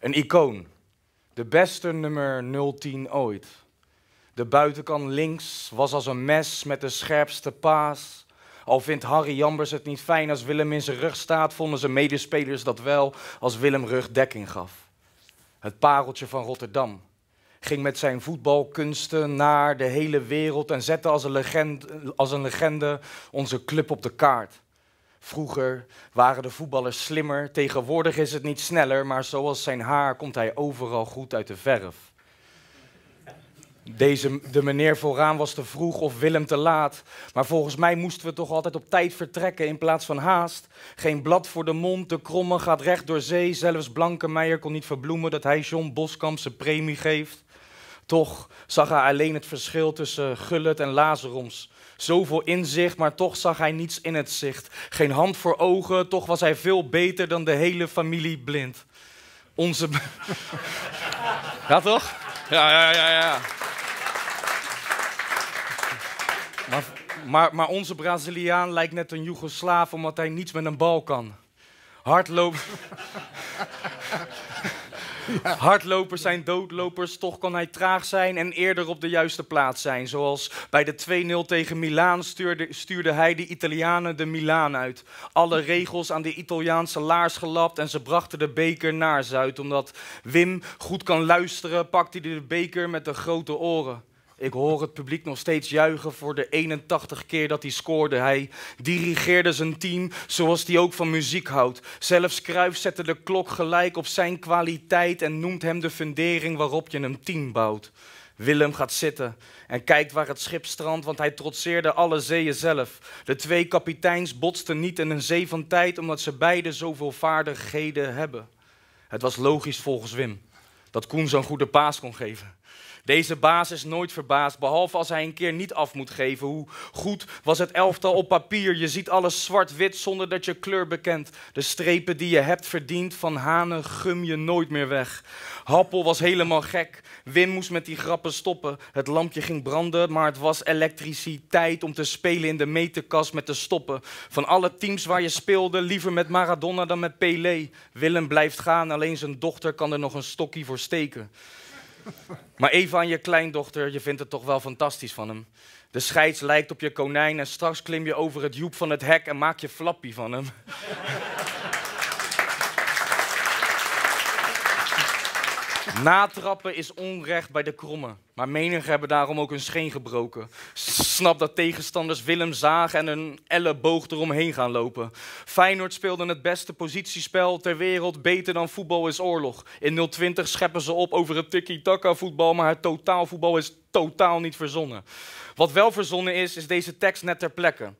Een icoon. De beste nummer 010 ooit. De buitenkant links was als een mes met de scherpste paas. Al vindt Harry Jambers het niet fijn als Willem in zijn rug staat, vonden zijn medespelers dat wel als Willem rugdekking gaf. Het pareltje van Rotterdam ging met zijn voetbalkunsten naar de hele wereld en zette als een legende, als een legende onze club op de kaart. Vroeger waren de voetballers slimmer, tegenwoordig is het niet sneller, maar zoals zijn haar komt hij overal goed uit de verf. Deze, de meneer vooraan was te vroeg of Willem te laat. Maar volgens mij moesten we toch altijd op tijd vertrekken in plaats van haast. Geen blad voor de mond, de kromme gaat recht door zee. Zelfs Blankenmeijer kon niet verbloemen dat hij John Boskamp zijn premie geeft. Toch zag hij alleen het verschil tussen Gullet en lazeroms. Zoveel inzicht, maar toch zag hij niets in het zicht. Geen hand voor ogen, toch was hij veel beter dan de hele familie blind. Onze. ja, toch? Ja, ja, ja, ja. Maar, maar, maar onze Braziliaan lijkt net een Joegoslaaf omdat hij niets met een bal kan. Hardloop. Hardlopers zijn doodlopers, toch kan hij traag zijn en eerder op de juiste plaats zijn. Zoals bij de 2-0 tegen Milaan stuurde, stuurde hij de Italianen de Milaan uit. Alle regels aan de Italiaanse laars gelapt en ze brachten de beker naar Zuid. Omdat Wim goed kan luisteren, pakte hij de beker met de grote oren. Ik hoor het publiek nog steeds juichen voor de 81 keer dat hij scoorde. Hij dirigeerde zijn team zoals hij ook van muziek houdt. Zelfs Kruijf zette de klok gelijk op zijn kwaliteit en noemt hem de fundering waarop je een team bouwt. Willem gaat zitten en kijkt waar het schip strandt, want hij trotseerde alle zeeën zelf. De twee kapiteins botsten niet in een zee van tijd, omdat ze beide zoveel vaardigheden hebben. Het was logisch volgens Wim dat Koen zo'n goede paas kon geven. Deze baas is nooit verbaasd, behalve als hij een keer niet af moet geven. Hoe goed was het elftal op papier? Je ziet alles zwart-wit zonder dat je kleur bekent. De strepen die je hebt verdiend van Hanen gum je nooit meer weg. Happel was helemaal gek. Wim moest met die grappen stoppen. Het lampje ging branden, maar het was elektriciteit om te spelen in de meterkast met de stoppen. Van alle teams waar je speelde, liever met Maradona dan met Pelé. Willem blijft gaan, alleen zijn dochter kan er nog een stokkie voor steken. Maar even aan je kleindochter, je vindt het toch wel fantastisch van hem. De scheids lijkt op je konijn en straks klim je over het joep van het hek en maak je flappie van hem. Natrappen is onrecht bij de kromme, maar menigen hebben daarom ook hun scheen gebroken. Snap dat tegenstanders Willem zagen en hun elleboog eromheen gaan lopen. Feyenoord speelde het beste positiespel ter wereld, beter dan voetbal is oorlog. In 020 scheppen ze op over het tiki-taka voetbal, maar het totaalvoetbal is totaal niet verzonnen. Wat wel verzonnen is, is deze tekst net ter plekke.